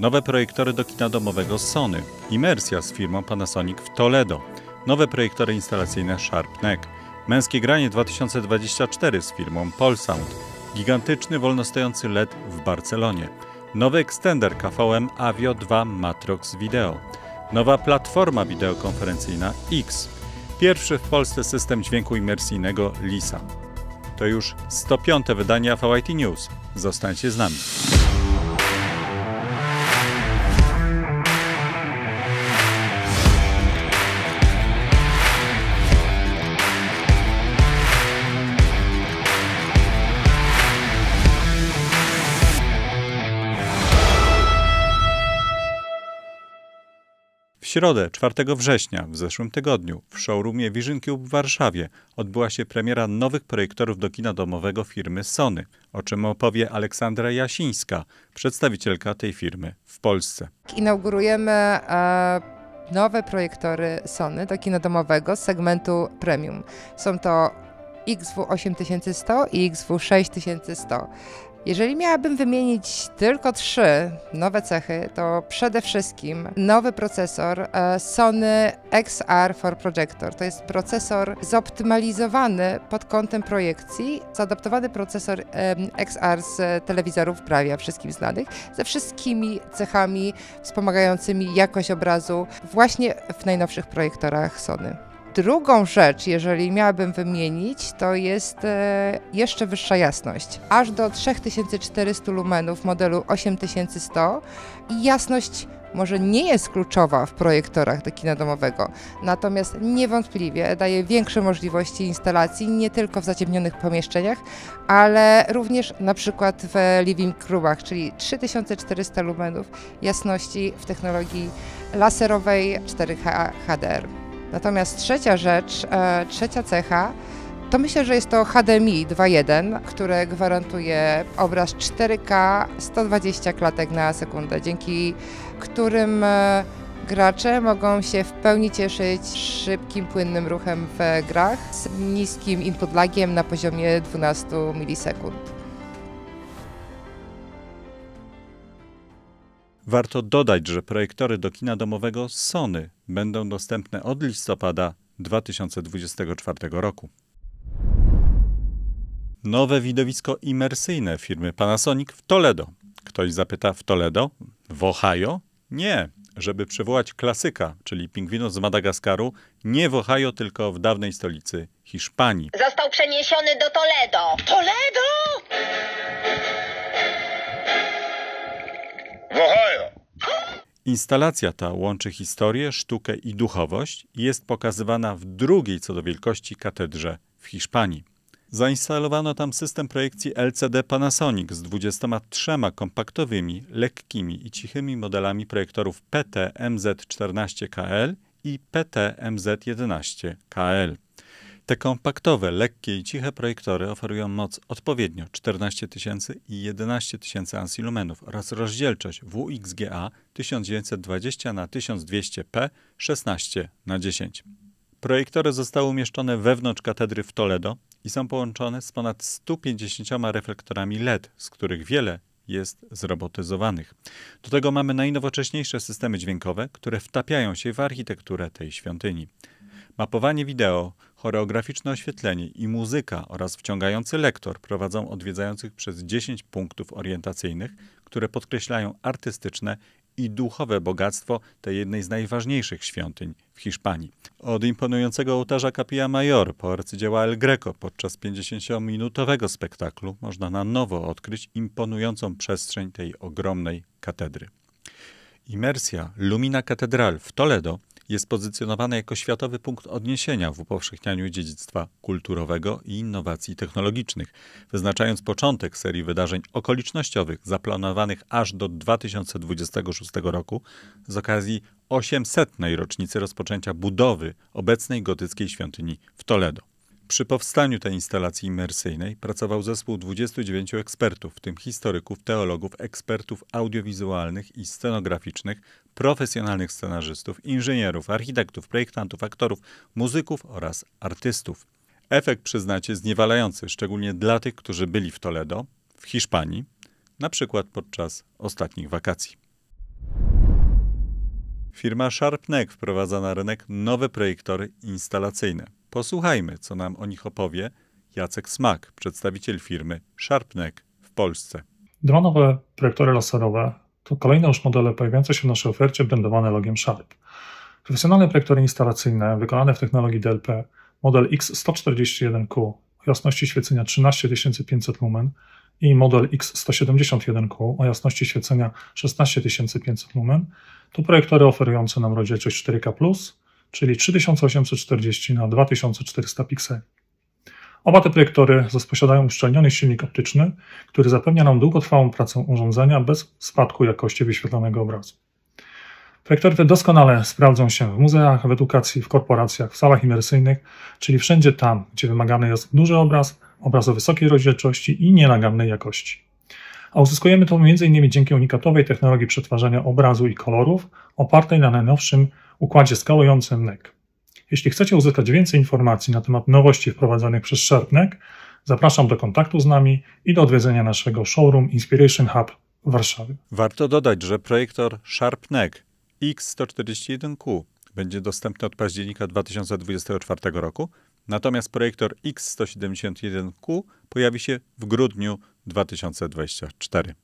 Nowe projektory do kina domowego Sony. Imersja z firmą Panasonic w Toledo. Nowe projektory instalacyjne Sharpnek. Męskie granie 2024 z firmą Polsound. Gigantyczny wolnostojący LED w Barcelonie. Nowy ekstender KVM Avio 2 Matrox Video. Nowa platforma wideokonferencyjna X. Pierwszy w Polsce system dźwięku imersyjnego LISA. To już 105. wydanie AVIT y News. Zostańcie z nami. środę, 4 września w zeszłym tygodniu w showroomie Vision Cube w Warszawie odbyła się premiera nowych projektorów do kina domowego firmy Sony, o czym opowie Aleksandra Jasińska, przedstawicielka tej firmy w Polsce. Inaugurujemy e, nowe projektory Sony do kina domowego z segmentu premium. Są to XW8100 i XW6100. Jeżeli miałabym wymienić tylko trzy nowe cechy, to przede wszystkim nowy procesor e, Sony XR 4 Projector. To jest procesor zoptymalizowany pod kątem projekcji, zaadaptowany procesor e, XR z telewizorów prawie wszystkim znanych, ze wszystkimi cechami wspomagającymi jakość obrazu właśnie w najnowszych projektorach Sony. Drugą rzecz, jeżeli miałabym wymienić, to jest e, jeszcze wyższa jasność. Aż do 3400 lumenów modelu 8100 i jasność może nie jest kluczowa w projektorach do kina domowego, natomiast niewątpliwie daje większe możliwości instalacji nie tylko w zaciemnionych pomieszczeniach, ale również na przykład w living roomach, czyli 3400 lumenów jasności w technologii laserowej 4H HDR. Natomiast trzecia rzecz, e, trzecia cecha, to myślę, że jest to HDMI 2.1, które gwarantuje obraz 4K 120 klatek na sekundę, dzięki którym e, gracze mogą się w pełni cieszyć szybkim, płynnym ruchem w grach z niskim input lagiem na poziomie 12 milisekund. Warto dodać, że projektory do kina domowego Sony będą dostępne od listopada 2024 roku. Nowe widowisko imersyjne firmy Panasonic w Toledo. Ktoś zapyta w Toledo? W Ohio? Nie. Żeby przywołać klasyka, czyli pingwinów z Madagaskaru, nie w Ohio, tylko w dawnej stolicy Hiszpanii. Został przeniesiony do Toledo. Toledo! W Ohio! Instalacja ta łączy historię, sztukę i duchowość i jest pokazywana w drugiej co do wielkości katedrze w Hiszpanii. Zainstalowano tam system projekcji LCD Panasonic z 23 kompaktowymi, lekkimi i cichymi modelami projektorów PT MZ14KL i PT MZ11KL. Te kompaktowe, lekkie i ciche projektory oferują moc odpowiednio 14 000 i 11 000 ansilumenów oraz rozdzielczość WXGA 1920 x 1200 p 16 x 10 Projektory zostały umieszczone wewnątrz katedry w Toledo i są połączone z ponad 150 reflektorami LED, z których wiele jest zrobotyzowanych. Do tego mamy najnowocześniejsze systemy dźwiękowe, które wtapiają się w architekturę tej świątyni. Mapowanie wideo, choreograficzne oświetlenie i muzyka oraz wciągający lektor prowadzą odwiedzających przez 10 punktów orientacyjnych, które podkreślają artystyczne i duchowe bogactwo tej jednej z najważniejszych świątyń w Hiszpanii. Od imponującego ołtarza Capilla Major po arcydzieła El Greco podczas 50-minutowego spektaklu można na nowo odkryć imponującą przestrzeń tej ogromnej katedry. Imersja Lumina Katedral w Toledo jest pozycjonowane jako światowy punkt odniesienia w upowszechnianiu dziedzictwa kulturowego i innowacji technologicznych, wyznaczając początek serii wydarzeń okolicznościowych zaplanowanych aż do 2026 roku z okazji 800. rocznicy rozpoczęcia budowy obecnej gotyckiej świątyni w Toledo. Przy powstaniu tej instalacji imersyjnej pracował zespół 29 ekspertów, w tym historyków, teologów, ekspertów audiowizualnych i scenograficznych, profesjonalnych scenarzystów, inżynierów, architektów, projektantów, aktorów, muzyków oraz artystów. Efekt przyznacie zniewalający, szczególnie dla tych, którzy byli w Toledo, w Hiszpanii, na przykład podczas ostatnich wakacji. Firma Sharpneck wprowadza na rynek nowe projektory instalacyjne. Posłuchajmy, co nam o nich opowie Jacek Smak, przedstawiciel firmy Sharpneck w Polsce. Dwa nowe projektory laserowe to kolejne już modele pojawiające się w naszej ofercie brandowane logiem Sharp. Profesjonalne projektory instalacyjne wykonane w technologii DLP, model X141Q o jasności świecenia 13500 lumen i model X171Q o jasności świecenia 16500 lumen to projektory oferujące nam rozdzielczość 4K+, czyli 3840 na 2400 pikseli. Oba te projektory posiadają uszczelniony silnik optyczny, który zapewnia nam długotrwałą pracę urządzenia bez spadku jakości wyświetlanego obrazu. Projektory te doskonale sprawdzą się w muzeach, w edukacji, w korporacjach, w salach imersyjnych, czyli wszędzie tam, gdzie wymagany jest duży obraz, obraz o wysokiej rozdzielczości i nienagannej jakości. A uzyskujemy to m.in. dzięki unikatowej technologii przetwarzania obrazu i kolorów opartej na najnowszym układzie skalującym NEC. Jeśli chcecie uzyskać więcej informacji na temat nowości wprowadzanych przez Sharpnek, zapraszam do kontaktu z nami i do odwiedzenia naszego showroom Inspiration Hub w Warszawie. Warto dodać, że projektor Sharpnek X141Q będzie dostępny od października 2024 roku, natomiast projektor X171Q pojawi się w grudniu 2024.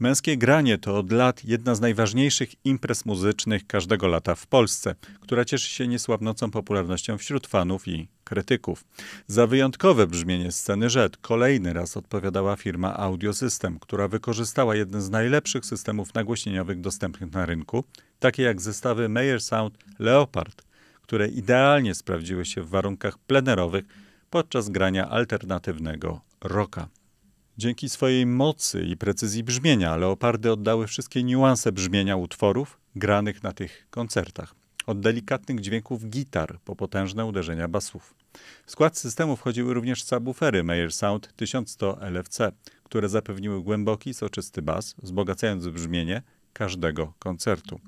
Męskie granie to od lat jedna z najważniejszych imprez muzycznych każdego lata w Polsce, która cieszy się niesłabnącą popularnością wśród fanów i krytyków. Za wyjątkowe brzmienie sceny rzet kolejny raz odpowiadała firma Audiosystem, która wykorzystała jeden z najlepszych systemów nagłośnieniowych dostępnych na rynku, takie jak zestawy Meyer Sound Leopard, które idealnie sprawdziły się w warunkach plenerowych podczas grania alternatywnego rocka. Dzięki swojej mocy i precyzji brzmienia leopardy oddały wszystkie niuanse brzmienia utworów granych na tych koncertach. Od delikatnych dźwięków gitar po potężne uderzenia basów. W skład systemu wchodziły również subwoofery Meyer Sound 1100 LFC, które zapewniły głęboki, soczysty bas, wzbogacając brzmienie każdego koncertu.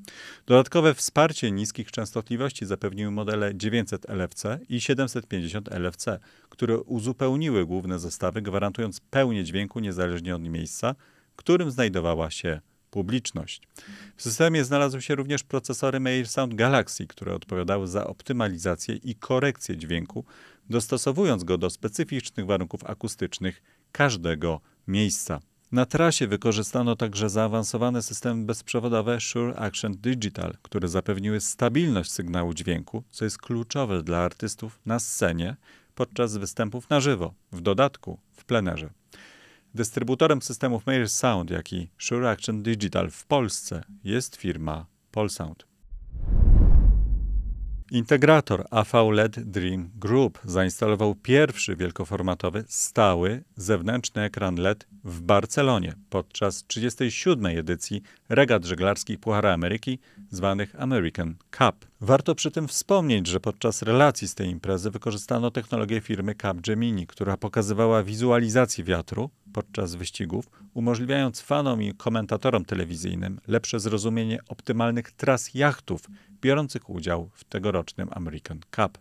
Dodatkowe wsparcie niskich częstotliwości zapewniły modele 900 LFC i 750 LFC, które uzupełniły główne zestawy, gwarantując pełnię dźwięku niezależnie od miejsca, w którym znajdowała się publiczność. W systemie znalazły się również procesory Major Sound Galaxy, które odpowiadały za optymalizację i korekcję dźwięku, dostosowując go do specyficznych warunków akustycznych każdego miejsca. Na trasie wykorzystano także zaawansowane systemy bezprzewodowe Sure Action Digital, które zapewniły stabilność sygnału dźwięku, co jest kluczowe dla artystów na scenie podczas występów na żywo, w dodatku w plenerze. Dystrybutorem systemów Major Sound, jak i Sure Action Digital w Polsce jest firma Polsound. Integrator AV-LED Dream Group zainstalował pierwszy wielkoformatowy, stały, zewnętrzny ekran LED w Barcelonie podczas 37. edycji regat żeglarskich Puchara Ameryki, zwanych American Cup. Warto przy tym wspomnieć, że podczas relacji z tej imprezy wykorzystano technologię firmy Capgemini, która pokazywała wizualizację wiatru, podczas wyścigów, umożliwiając fanom i komentatorom telewizyjnym lepsze zrozumienie optymalnych tras jachtów biorących udział w tegorocznym American Cup.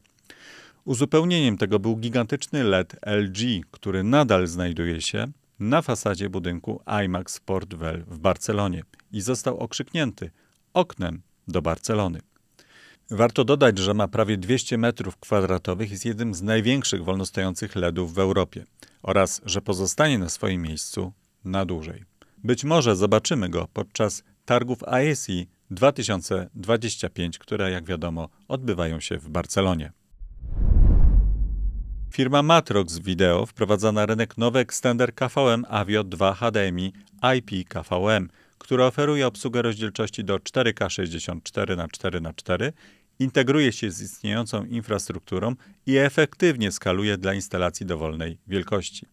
Uzupełnieniem tego był gigantyczny LED LG, który nadal znajduje się na fasadzie budynku IMAX Well w Barcelonie i został okrzyknięty oknem do Barcelony. Warto dodać, że ma prawie 200 metrów kwadratowych i jest jednym z największych wolnostojących ledów w Europie oraz że pozostanie na swoim miejscu na dłużej. Być może zobaczymy go podczas targów ASI 2025, które jak wiadomo odbywają się w Barcelonie. Firma Matrox Video wprowadza na rynek nowy ekstender KVM Avio 2 HDMI IP KVM, który oferuje obsługę rozdzielczości do 4K 64x4x4 integruje się z istniejącą infrastrukturą i efektywnie skaluje dla instalacji dowolnej wielkości.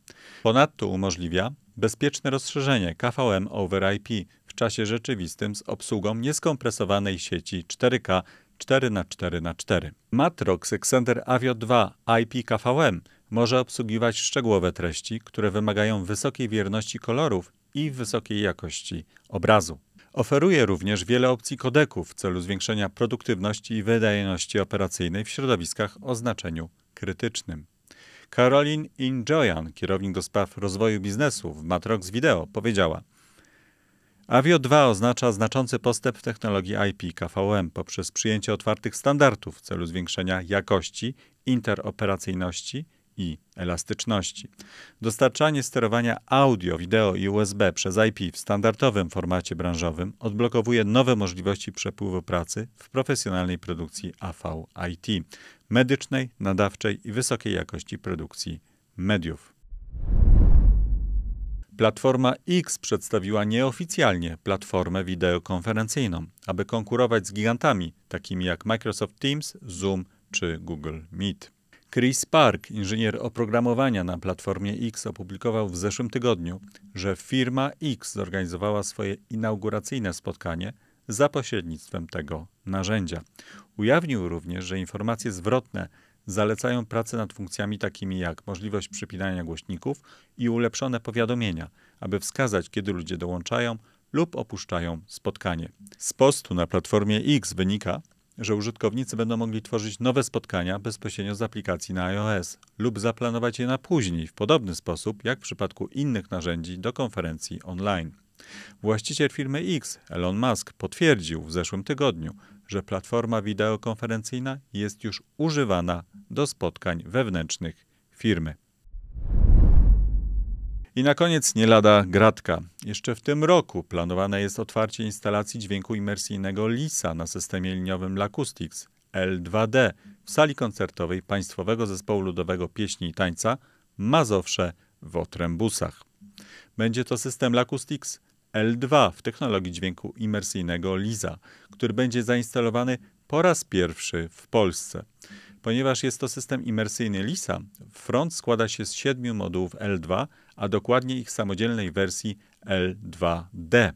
Ponadto umożliwia bezpieczne rozszerzenie KVM over IP w czasie rzeczywistym z obsługą nieskompresowanej sieci 4K 4x4x4. Matrox Extender Avio 2 IP KVM może obsługiwać szczegółowe treści, które wymagają wysokiej wierności kolorów i wysokiej jakości obrazu. Oferuje również wiele opcji kodeków w celu zwiększenia produktywności i wydajności operacyjnej w środowiskach o znaczeniu krytycznym. Karolin Injoyan, kierownik do spraw rozwoju biznesu w Matrox Video, powiedziała Avio 2 oznacza znaczący postęp w technologii IP KVM poprzez przyjęcie otwartych standardów w celu zwiększenia jakości, interoperacyjności i elastyczności. Dostarczanie sterowania audio, wideo i USB przez IP w standardowym formacie branżowym odblokowuje nowe możliwości przepływu pracy w profesjonalnej produkcji AV-IT, medycznej, nadawczej i wysokiej jakości produkcji mediów. Platforma X przedstawiła nieoficjalnie platformę wideokonferencyjną, aby konkurować z gigantami takimi jak Microsoft Teams, Zoom czy Google Meet. Chris Park, inżynier oprogramowania na platformie X, opublikował w zeszłym tygodniu, że firma X zorganizowała swoje inauguracyjne spotkanie za pośrednictwem tego narzędzia. Ujawnił również, że informacje zwrotne zalecają pracę nad funkcjami takimi jak możliwość przypinania głośników i ulepszone powiadomienia, aby wskazać, kiedy ludzie dołączają lub opuszczają spotkanie. Z postu na platformie X wynika, że użytkownicy będą mogli tworzyć nowe spotkania bezpośrednio z aplikacji na iOS lub zaplanować je na później w podobny sposób jak w przypadku innych narzędzi do konferencji online. Właściciel firmy X, Elon Musk, potwierdził w zeszłym tygodniu, że platforma wideokonferencyjna jest już używana do spotkań wewnętrznych firmy. I na koniec nie lada gratka. Jeszcze w tym roku planowane jest otwarcie instalacji dźwięku imersyjnego LISA na systemie liniowym Lacoustics L2D w sali koncertowej Państwowego Zespołu Ludowego Pieśni i Tańca Mazowsze w Otrębusach. Będzie to system Lacoustics L2 w technologii dźwięku imersyjnego LISA, który będzie zainstalowany po raz pierwszy w Polsce. Ponieważ jest to system imersyjny LISA, front składa się z siedmiu modułów L2, a dokładnie ich samodzielnej wersji L2D.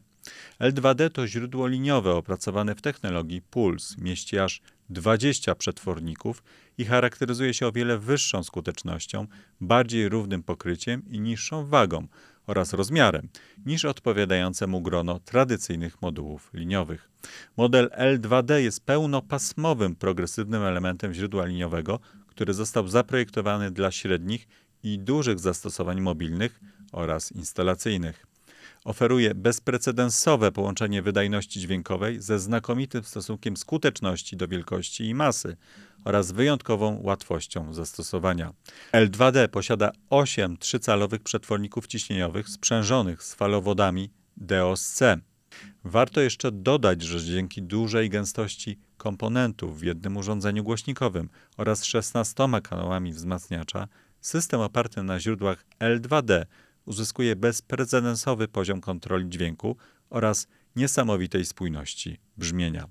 L2D to źródło liniowe opracowane w technologii PULS, mieści aż 20 przetworników i charakteryzuje się o wiele wyższą skutecznością, bardziej równym pokryciem i niższą wagą oraz rozmiarem niż odpowiadającemu grono tradycyjnych modułów liniowych. Model L2D jest pełnopasmowym progresywnym elementem źródła liniowego, który został zaprojektowany dla średnich i dużych zastosowań mobilnych oraz instalacyjnych oferuje bezprecedensowe połączenie wydajności dźwiękowej ze znakomitym stosunkiem skuteczności do wielkości i masy oraz wyjątkową łatwością zastosowania. L2D posiada 8 trzycalowych przetworników ciśnieniowych sprzężonych z falowodami DOS-C. Warto jeszcze dodać, że dzięki dużej gęstości komponentów w jednym urządzeniu głośnikowym oraz 16 kanałami wzmacniacza, system oparty na źródłach L2D uzyskuje bezprecedensowy poziom kontroli dźwięku oraz niesamowitej spójności brzmienia.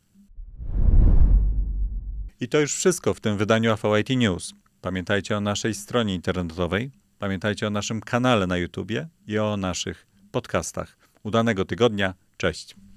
I to już wszystko w tym wydaniu AVIT News. Pamiętajcie o naszej stronie internetowej, pamiętajcie o naszym kanale na YouTube i o naszych podcastach. Udanego tygodnia. Cześć.